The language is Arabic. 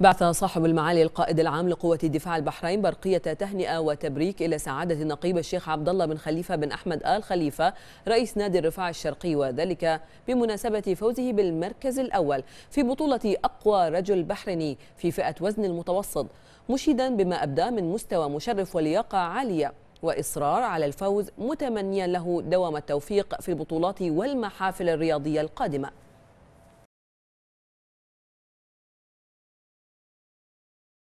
بعث صاحب المعالي القائد العام لقوة الدفاع البحرين برقية تهنئة وتبريك إلى سعادة النقيب الشيخ عبد الله بن خليفة بن أحمد آل خليفة رئيس نادي الرفاع الشرقي وذلك بمناسبة فوزه بالمركز الأول في بطولة أقوى رجل بحريني في فئة وزن المتوسط مشيدا بما أبدى من مستوى مشرف ولياقة عالية وإصرار على الفوز متمنيا له دوام التوفيق في البطولات والمحافل الرياضية القادمة